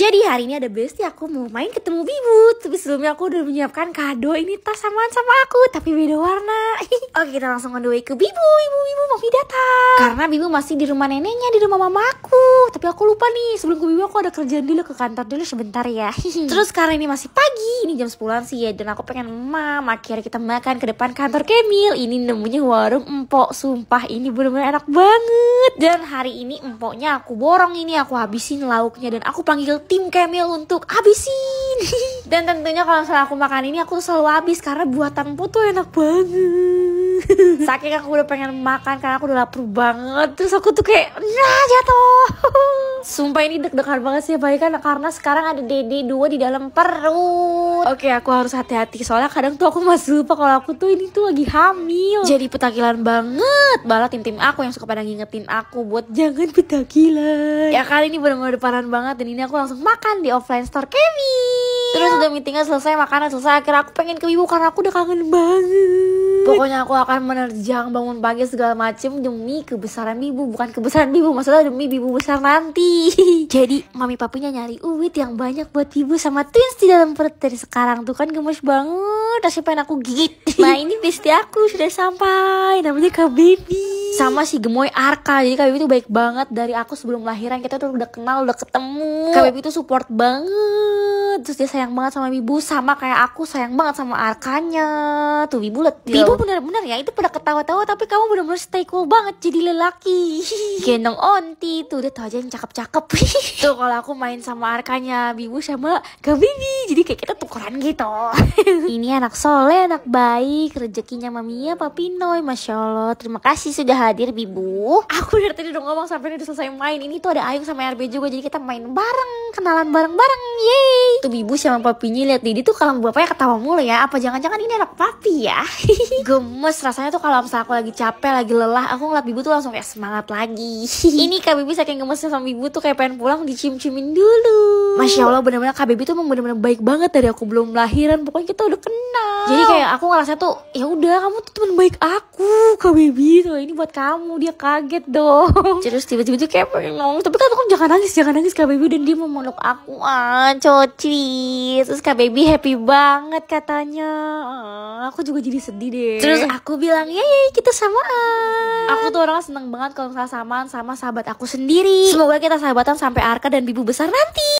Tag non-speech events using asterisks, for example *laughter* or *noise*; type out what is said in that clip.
Jadi hari ini ada bestie ya, aku mau main ketemu Bibu Tapi sebelumnya aku udah menyiapkan kado ini tas samaan sama aku Tapi beda warna *laughs* Oke kita langsung on the way ke Bibu Ibu Bibu mau datang Karena Bibu masih di rumah neneknya di rumah mama aku Tapi aku lupa nih sebelum ke Bibu aku ada kerjaan dulu ke kantor dulu sebentar ya *laughs* Terus karena ini masih pagi ini jam 10 sih ya Dan aku pengen mam akhirnya kita makan ke depan kantor Kemil Ini nemunya warung empok Sumpah ini bener-bener enak banget dan hari ini empoknya aku borong ini, aku habisin lauknya dan aku panggil tim Kemil untuk habisin. *laughs* Dan tentunya kalau misalnya aku makan ini aku selalu habis karena buatan putu enak banget. *laughs* Saking aku udah pengen makan karena aku udah lapar banget. Terus aku tuh kayak nah jatuh. *laughs* Sumpah ini deg-degan banget sih baik kan karena sekarang ada dede dua di dalam perut. Oke, okay, aku harus hati-hati soalnya kadang tuh aku masih lupa kalau aku tuh ini tuh lagi hamil. Jadi petakilan banget. Bala tim-tim aku yang suka pada ngingetin aku buat jangan petakilan. Ya kali ini benar-benar depanan banget dan ini aku langsung makan di offline store Kevin Terus udah meetingnya selesai, makanan selesai, akhirnya aku pengen ke ibu karena aku udah kangen banget. Pokoknya aku akan menerjang bangun pagi segala macem demi kebesaran Bibu, bukan kebesaran Bibu, maksudnya demi Bibu besar nanti. *laughs* Jadi mami papinya nyari uwit yang banyak buat Bibu sama twins di dalam perut dari sekarang tuh kan gemes banget, rasanya pengen aku gigit. *laughs* Nah ini besti aku sudah sampai, namanya Kak Baby. Sama si gemoy Arka, jadi Kak Baby tuh baik banget dari aku sebelum lahiran kita tuh udah kenal, udah ketemu. Kak Baby tuh support banget banget terus dia sayang banget sama Bibu sama kayak aku sayang banget sama Arkanya tuh Bibu let Bibu bener-bener ya itu pada ketawa-tawa tapi kamu bener-bener stay cool banget jadi lelaki *laughs* gendong onti tuh dia tau aja yang cakep-cakep *laughs* tuh kalau aku main sama Arkanya Bibu sama Gabini jadi kayak kita tukeran gitu *laughs* ini anak soleh anak baik rezekinya papi Noi, masya Allah terima kasih sudah hadir Bibu aku dari tadi udah ngomong sampai udah selesai main ini tuh ada ayung sama RB juga jadi kita main bareng kenalan bareng-bareng yeay itu Bibu sama papinya lihat Didi tuh kalau bapaknya ketawa mulu ya. Apa jangan-jangan ini anak papi ya? *laughs* Gemes rasanya tuh kalau misalnya aku lagi capek, lagi lelah, aku ngeliat Bibu tuh langsung kayak semangat lagi. *laughs* ini Kak Bibi saking gemesnya sama Bibu tuh kayak pengen pulang dicium-ciumin dulu. Masya Allah benar-benar Kak Bibi tuh emang benar-benar baik banget dari aku belum lahiran. Pokoknya kita udah kenal. Jadi kayak aku ngerasa tuh ya udah kamu tuh teman baik aku Kak Bibi tuh ini buat kamu. Dia kaget dong. *laughs* Terus tiba-tiba tuh kayak pengen ngomong. Tapi kan aku jangan nangis, jangan nangis Kak Bibi dan dia memeluk aku. Ah, coci terus kak baby happy banget katanya aku juga jadi sedih deh terus aku bilang ya, ya, ya kita samaan aku tuh orang seneng banget kalau misalnya samaan sama sahabat aku sendiri semoga kita sahabatan sampai arka dan bibu besar nanti